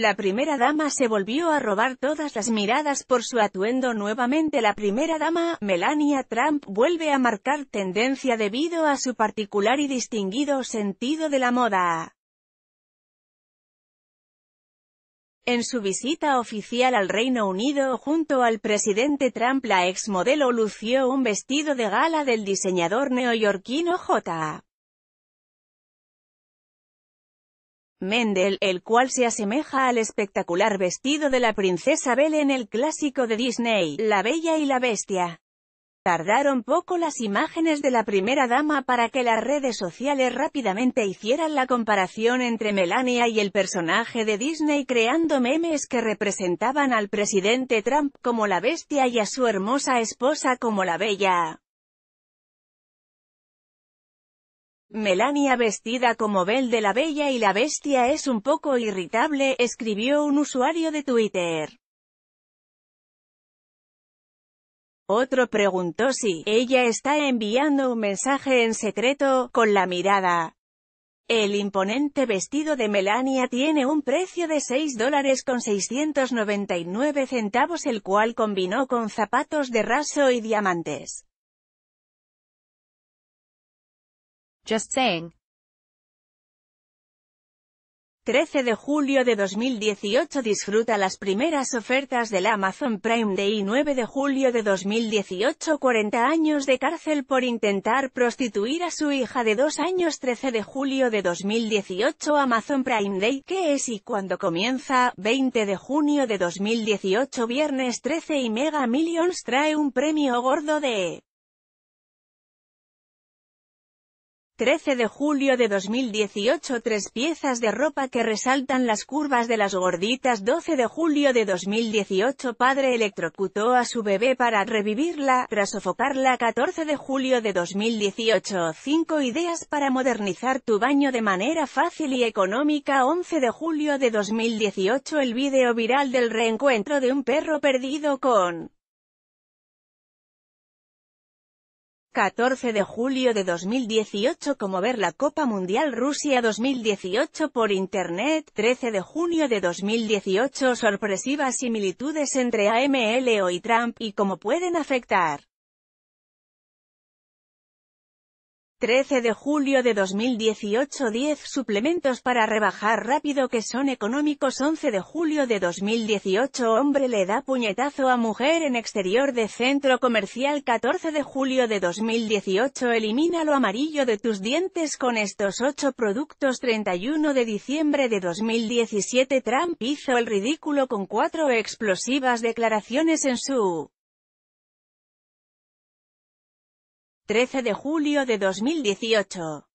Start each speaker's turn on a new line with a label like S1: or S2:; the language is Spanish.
S1: La primera dama se volvió a robar todas las miradas por su atuendo nuevamente la primera dama, Melania Trump, vuelve a marcar tendencia debido a su particular y distinguido sentido de la moda. En su visita oficial al Reino Unido junto al presidente Trump la ex modelo lució un vestido de gala del diseñador neoyorquino J. Mendel, el cual se asemeja al espectacular vestido de la princesa Belle en el clásico de Disney, La Bella y la Bestia. Tardaron poco las imágenes de la primera dama para que las redes sociales rápidamente hicieran la comparación entre Melania y el personaje de Disney creando memes que representaban al presidente Trump como la bestia y a su hermosa esposa como la bella. Melania vestida como Belle de la Bella y la Bestia es un poco irritable, escribió un usuario de Twitter. Otro preguntó si, ella está enviando un mensaje en secreto, con la mirada. El imponente vestido de Melania tiene un precio de 6 dólares con 699 centavos el cual combinó con zapatos de raso y diamantes. Just saying. 13 de julio de 2018 Disfruta las primeras ofertas del Amazon Prime Day 9 de julio de 2018 40 años de cárcel por intentar prostituir a su hija de 2 años 13 de julio de 2018 Amazon Prime Day ¿Qué es y cuándo comienza? 20 de junio de 2018 Viernes 13 y Mega Millions trae un premio gordo de 13 de julio de 2018 Tres piezas de ropa que resaltan las curvas de las gorditas 12 de julio de 2018 Padre electrocutó a su bebé para revivirla, tras sofocarla 14 de julio de 2018 Cinco ideas para modernizar tu baño de manera fácil y económica 11 de julio de 2018 El video viral del reencuentro de un perro perdido con 14 de julio de 2018 como ver la Copa Mundial Rusia 2018 por Internet, 13 de junio de 2018 sorpresivas similitudes entre AMLO y Trump y cómo pueden afectar 13 de julio de 2018 10 suplementos para rebajar rápido que son económicos 11 de julio de 2018 Hombre le da puñetazo a mujer en exterior de centro comercial 14 de julio de 2018 Elimina lo amarillo de tus dientes con estos 8 productos 31 de diciembre de 2017 Trump hizo el ridículo con cuatro explosivas declaraciones en su 13 de julio de 2018.